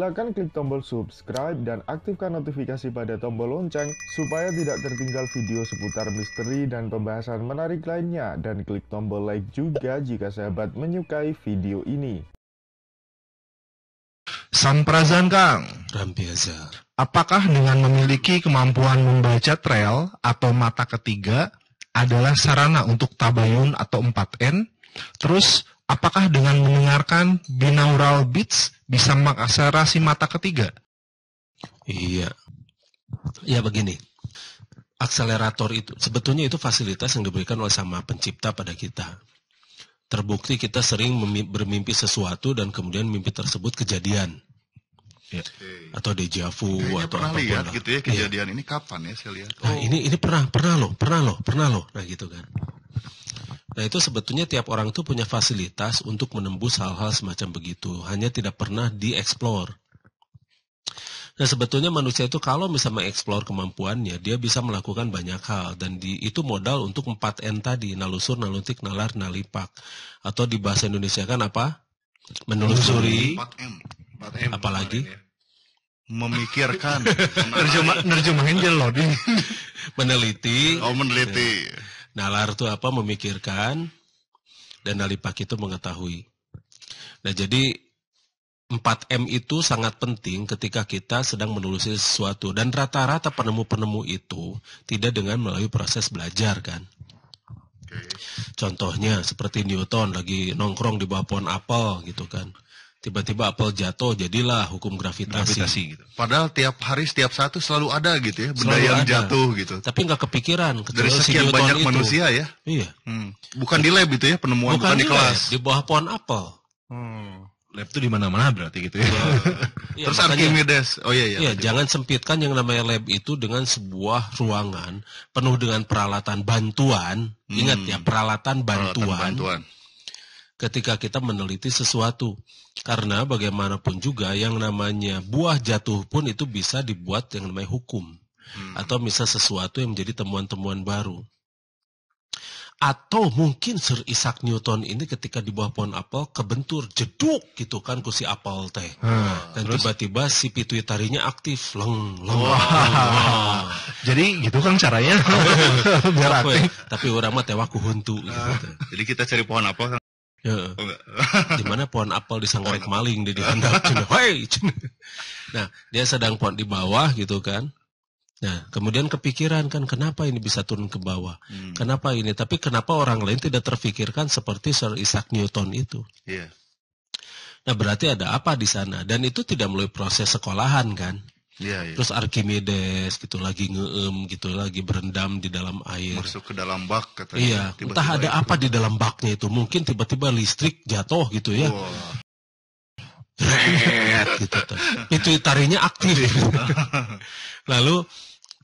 Silahkan klik tombol subscribe dan aktifkan notifikasi pada tombol lonceng supaya tidak tertinggal video seputar misteri dan pembahasan menarik lainnya dan klik tombol like juga jika sahabat menyukai video ini. San Prazan Kang Rampiaza. Apakah dengan memiliki kemampuan membaca trail atau mata ketiga adalah sarana untuk tabayun atau 4N? Terus Apakah dengan mendengarkan binaural beats bisa mengakselerasi mata ketiga? Iya. Ya begini. Akselerator itu sebetulnya itu fasilitas yang diberikan oleh sama pencipta pada kita. Terbukti kita sering bermimpi sesuatu dan kemudian mimpi tersebut kejadian. Ya. Atau deja vu Kayaknya atau pernah lihat lah. gitu ya kejadian ya. ini kapan ya saya lihat. Nah, oh. ini ini pernah pernah loh, pernah loh, pernah loh. Nah gitu kan. Nah itu sebetulnya tiap orang tuh punya fasilitas untuk menembus hal-hal semacam begitu, hanya tidak pernah dieksplor. Nah sebetulnya manusia itu kalau bisa mengeksplor kemampuannya, dia bisa melakukan banyak hal dan di, itu modal untuk 4N tadi, nalusur, naluntik, nalar, nalipak. Atau di bahasa Indonesia kan apa? Menelusuri. 4M. 4M apalagi? Memikirkan. nerjemahin aja loh, Meneliti. Oh meneliti. Ya Nalar itu apa? Memikirkan. Dan nalipak itu mengetahui. Nah jadi 4M itu sangat penting ketika kita sedang menulis sesuatu. Dan rata-rata penemu-penemu itu tidak dengan melalui proses belajar kan. Contohnya seperti Newton lagi nongkrong di bawah pohon apel gitu kan tiba-tiba apel jatuh jadilah hukum gravitasi. gravitasi gitu. Padahal tiap hari setiap satu selalu ada gitu ya benda selalu yang ada. jatuh gitu. Tapi nggak kepikiran dari sekian si banyak itu. manusia ya. Iya. Hmm. Bukan di lab itu ya penemuan bukan, bukan di, kelas. di bawah pohon apel. Hmm. Lab itu di mana-mana berarti gitu ya. ya Terus makanya, Archimedes. Oh iya iya. Iya, jangan bawah. sempitkan yang namanya lab itu dengan sebuah ruangan penuh dengan peralatan bantuan. Hmm. Ingat ya, peralatan bantuan. Peralatan bantuan ketika kita meneliti sesuatu. Karena bagaimanapun juga yang namanya buah jatuh pun itu bisa dibuat yang namanya hukum. Hmm. Atau misal sesuatu yang menjadi temuan-temuan baru. Atau mungkin Sir Isaac Newton ini ketika di bawah pohon apel kebentur jeduk gitu kan kursi apel teh. Hmm, Dan tiba-tiba si pituitarinya aktif leng leng. leng, leng. Jadi gitu kan caranya. Biar tapi, tapi orang mah tewaku huntu gitu. Ah. Jadi kita cari pohon apel kan? Ya. mana pohon apel disangkarik maling di dihandap. nah, dia sedang pohon di bawah gitu kan. Nah, kemudian kepikiran kan kenapa ini bisa turun ke bawah? Hmm. Kenapa ini? Tapi kenapa orang lain tidak terfikirkan seperti Sir Isaac Newton itu? Yeah. Nah, berarti ada apa di sana? Dan itu tidak melalui proses sekolahan kan? Ya, ya. terus Archimedes gitu lagi ngeem gitu lagi berendam di dalam air masuk ke dalam bak katanya iya tiba -tiba entah ada apa di dalam baknya itu mungkin tiba-tiba listrik jatuh gitu ya wow. gitu tuh. itu tarinya aktif iya. lalu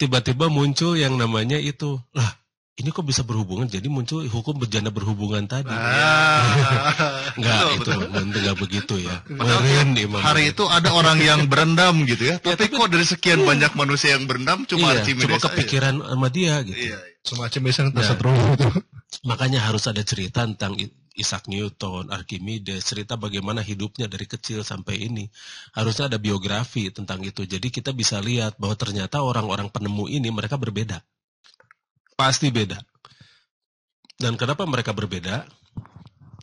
tiba-tiba muncul yang namanya itu lah ini kok bisa berhubungan jadi muncul hukum berjana berhubungan tadi ah, nggak itu nggak begitu ya Meren, Imam hari itu ada orang yang berendam gitu ya, ya tapi, ya, tapi kok dari sekian iya. banyak manusia yang berendam cuma iya, cuma kepikiran aja. sama dia gitu iya, iya. cuma Archimedes yang nah. tersetrum makanya harus ada cerita tentang Isaac Newton, Archimedes, cerita bagaimana hidupnya dari kecil sampai ini. Harusnya ada biografi tentang itu. Jadi kita bisa lihat bahwa ternyata orang-orang penemu ini mereka berbeda. Pasti beda. Dan kenapa mereka berbeda?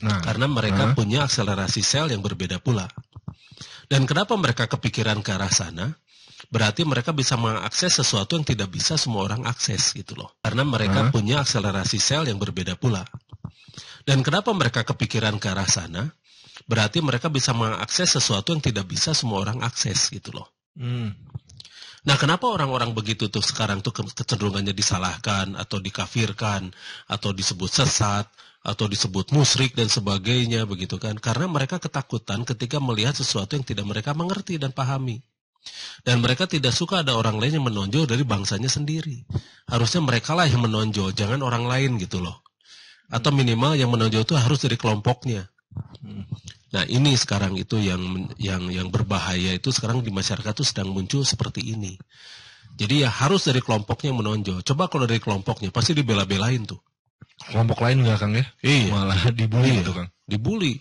Nah, karena mereka nah. punya akselerasi sel yang berbeda pula. Dan kenapa mereka kepikiran ke arah sana? Berarti mereka bisa mengakses sesuatu yang tidak bisa semua orang akses gitu loh. Karena mereka nah. punya akselerasi sel yang berbeda pula. Dan kenapa mereka kepikiran ke arah sana? Berarti mereka bisa mengakses sesuatu yang tidak bisa semua orang akses gitu loh. Hmm. Nah, kenapa orang-orang begitu tuh sekarang tuh kecenderungannya disalahkan atau dikafirkan atau disebut sesat atau disebut musyrik dan sebagainya begitu kan? Karena mereka ketakutan ketika melihat sesuatu yang tidak mereka mengerti dan pahami. Dan mereka tidak suka ada orang lain yang menonjol dari bangsanya sendiri. Harusnya mereka lah yang menonjol, jangan orang lain gitu loh. Atau minimal yang menonjol itu harus dari kelompoknya. Nah, ini sekarang itu yang yang yang berbahaya itu sekarang di masyarakat itu sedang muncul seperti ini. Jadi ya harus dari kelompoknya menonjol. Coba kalau dari kelompoknya pasti dibela-belain tuh. Kelompok lain nggak Kang ya? Iya. Malah dibully iya. gitu Kang. Dibully.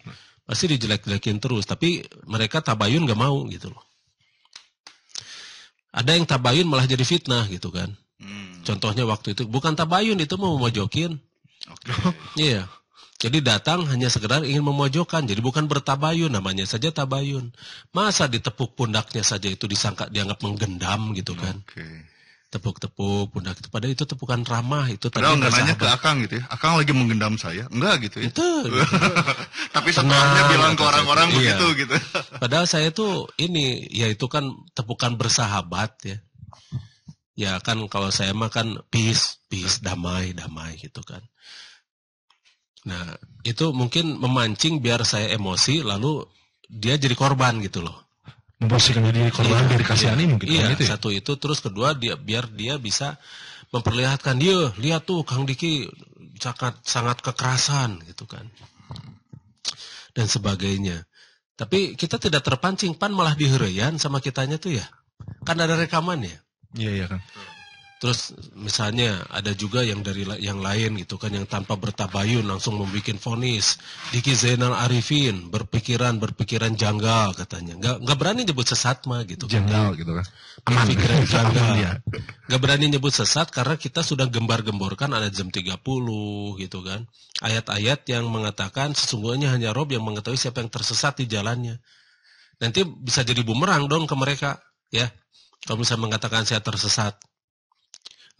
Pasti dijelek-jelekin terus, tapi mereka tabayun nggak mau gitu loh. Ada yang tabayun malah jadi fitnah gitu kan. Hmm. Contohnya waktu itu bukan tabayun itu mau mojokin. Oke. Okay. Iya. Jadi datang hanya sekedar ingin memojokkan, jadi bukan bertabayun namanya saja tabayun. Masa ditepuk pundaknya saja itu disangka dianggap menggendam gitu kan? tepuk Tepuk-tepuk pundak itu padahal itu tepukan ramah itu Padahal nggak nanya ke Akang gitu ya. Akang lagi menggendam saya. Enggak gitu ya. Itu. Gitu. Tapi setelahnya bilang ke orang-orang iya. gitu. padahal saya itu ini ya itu kan tepukan bersahabat ya. Ya kan kalau saya mah kan peace, peace, damai, damai gitu kan. Nah, itu mungkin memancing biar saya emosi lalu dia jadi korban gitu loh. Memposisikan jadi korban iya, biar dikasihani iya, mungkin kan iya, gitu ya? satu itu terus kedua dia biar dia bisa memperlihatkan dia lihat tuh Kang Diki sangat sangat kekerasan gitu kan. Dan sebagainya. Tapi kita tidak terpancing pan malah diherian sama kitanya tuh ya. Kan ada rekaman ya. Iya iya kan. Terus misalnya ada juga yang dari yang lain gitu kan yang tanpa bertabayun langsung membuat fonis Diki Zainal Arifin berpikiran berpikiran janggal katanya. Nggak nggak berani nyebut sesat mah gitu. Janggal kan. gitu kan. Aman. janggal. Aman, Nggak berani nyebut sesat karena kita sudah gembar-gemborkan ada jam 30 gitu kan. Ayat-ayat yang mengatakan sesungguhnya hanya Rob yang mengetahui siapa yang tersesat di jalannya. Nanti bisa jadi bumerang dong ke mereka ya. Kalau bisa mengatakan saya tersesat,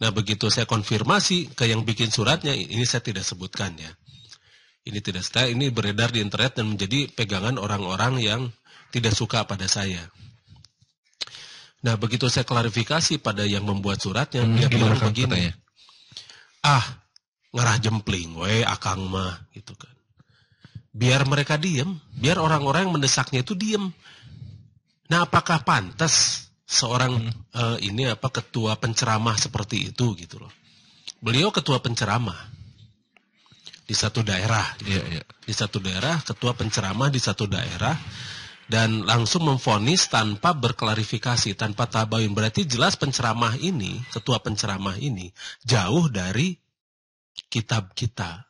Nah begitu saya konfirmasi ke yang bikin suratnya, ini saya tidak sebutkan ya. Ini tidak saya, ini beredar di internet dan menjadi pegangan orang-orang yang tidak suka pada saya. Nah begitu saya klarifikasi pada yang membuat suratnya, hmm, dia bilang begini. Katanya? Ah, ngerah jempling, we akang mah, gitu kan. Biar mereka diem, biar orang-orang yang mendesaknya itu diem. Nah apakah pantas seorang uh, ini apa ketua penceramah seperti itu gitu loh. Beliau ketua penceramah di satu daerah, gitu. yeah, yeah. di satu daerah, ketua penceramah di satu daerah dan langsung memfonis tanpa berklarifikasi, tanpa tabayun. Berarti jelas penceramah ini, ketua penceramah ini jauh dari kitab kita,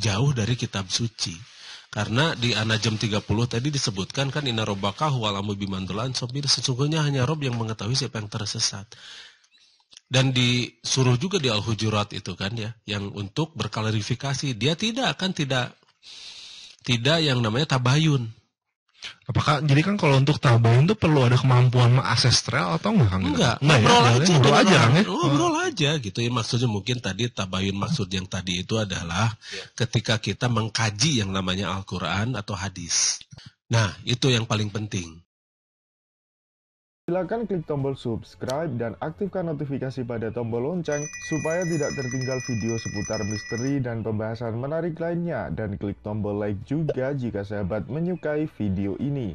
jauh dari kitab suci. Karena di Anajem 30 tadi disebutkan kan inna robbaka huwalamu bimantulan bimandulan sobir sesungguhnya hanya Rob yang mengetahui siapa yang tersesat. Dan disuruh juga di Al-Hujurat itu kan ya, yang untuk berklarifikasi. Dia tidak akan tidak tidak yang namanya tabayun. Apakah jadi kan kalau untuk tabayun tuh perlu ada kemampuan mengakses trail atau enggak kan? Enggak, enggak ya? ngobrol ya? aja, ngobrol aja kan ya? Ngobrol oh. aja gitu ya maksudnya mungkin tadi tabayun maksud yang tadi itu adalah iya. ketika kita mengkaji yang namanya Al-Qur'an atau hadis. Nah, itu yang paling penting silakan klik tombol subscribe dan aktifkan notifikasi pada tombol lonceng supaya tidak tertinggal video seputar misteri dan pembahasan menarik lainnya dan klik tombol like juga jika sahabat menyukai video ini.